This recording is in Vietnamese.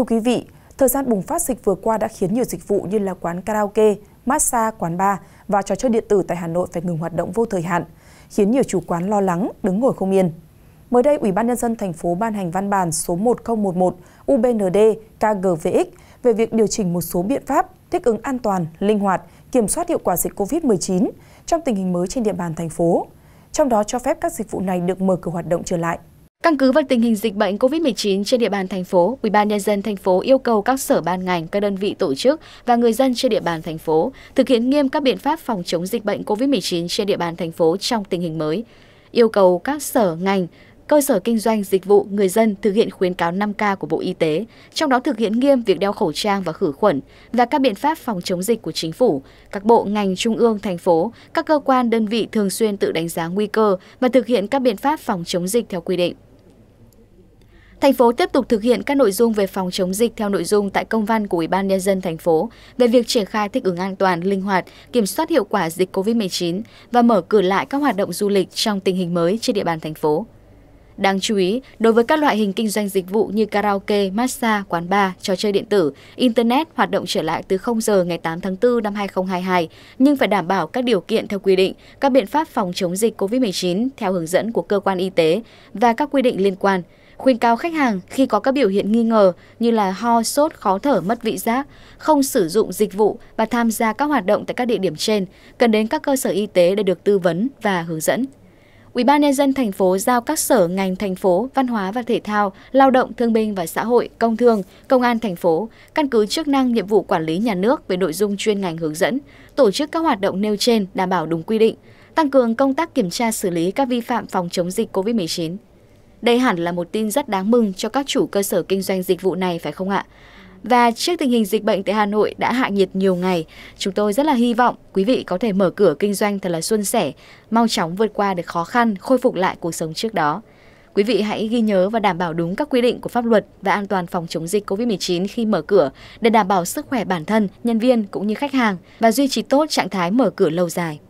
Thưa quý vị, thời gian bùng phát dịch vừa qua đã khiến nhiều dịch vụ như là quán karaoke, massage, quán bar và trò chơi điện tử tại Hà Nội phải ngừng hoạt động vô thời hạn, khiến nhiều chủ quán lo lắng, đứng ngồi không yên. Mới đây, Ủy ban nhân dân thành phố ban hành văn bản số 1011 UBND KGVX về việc điều chỉnh một số biện pháp thích ứng an toàn, linh hoạt, kiểm soát hiệu quả dịch COVID-19 trong tình hình mới trên địa bàn thành phố. Trong đó cho phép các dịch vụ này được mở cửa hoạt động trở lại. Căn cứ vào tình hình dịch bệnh COVID-19 trên địa bàn thành phố, Ubnd thành phố yêu cầu các sở ban ngành, các đơn vị tổ chức và người dân trên địa bàn thành phố thực hiện nghiêm các biện pháp phòng chống dịch bệnh COVID-19 trên địa bàn thành phố trong tình hình mới. Yêu cầu các sở ngành, cơ sở kinh doanh dịch vụ người dân thực hiện khuyến cáo 5K của Bộ Y tế, trong đó thực hiện nghiêm việc đeo khẩu trang và khử khuẩn và các biện pháp phòng chống dịch của chính phủ, các bộ ngành trung ương thành phố, các cơ quan đơn vị thường xuyên tự đánh giá nguy cơ và thực hiện các biện pháp phòng chống dịch theo quy định. Thành phố tiếp tục thực hiện các nội dung về phòng chống dịch theo nội dung tại công văn của Ủy ban nhân dân thành phố về việc triển khai thích ứng an toàn, linh hoạt, kiểm soát hiệu quả dịch COVID-19 và mở cửa lại các hoạt động du lịch trong tình hình mới trên địa bàn thành phố. Đáng chú ý, đối với các loại hình kinh doanh dịch vụ như karaoke, massage, quán bar, trò chơi điện tử, internet hoạt động trở lại từ 0 giờ ngày 8 tháng 4 năm 2022, nhưng phải đảm bảo các điều kiện theo quy định, các biện pháp phòng chống dịch COVID-19 theo hướng dẫn của cơ quan y tế và các quy định liên quan – Khuyên cáo khách hàng khi có các biểu hiện nghi ngờ như là ho, sốt, khó thở, mất vị giác, không sử dụng dịch vụ và tham gia các hoạt động tại các địa điểm trên, cần đến các cơ sở y tế để được tư vấn và hướng dẫn. Ủy ban nhân dân thành phố giao các sở ngành thành phố, văn hóa và thể thao, lao động, thương binh và xã hội, công thương, công an thành phố, căn cứ chức năng nhiệm vụ quản lý nhà nước về nội dung chuyên ngành hướng dẫn, tổ chức các hoạt động nêu trên đảm bảo đúng quy định, tăng cường công tác kiểm tra xử lý các vi phạm phòng chống dịch COVID-19. Đây hẳn là một tin rất đáng mừng cho các chủ cơ sở kinh doanh dịch vụ này phải không ạ? Và trước tình hình dịch bệnh tại Hà Nội đã hạ nhiệt nhiều ngày, chúng tôi rất là hy vọng quý vị có thể mở cửa kinh doanh thật là xuân sẻ, mau chóng vượt qua được khó khăn, khôi phục lại cuộc sống trước đó. Quý vị hãy ghi nhớ và đảm bảo đúng các quy định của pháp luật và an toàn phòng chống dịch COVID-19 khi mở cửa để đảm bảo sức khỏe bản thân, nhân viên cũng như khách hàng và duy trì tốt trạng thái mở cửa lâu dài.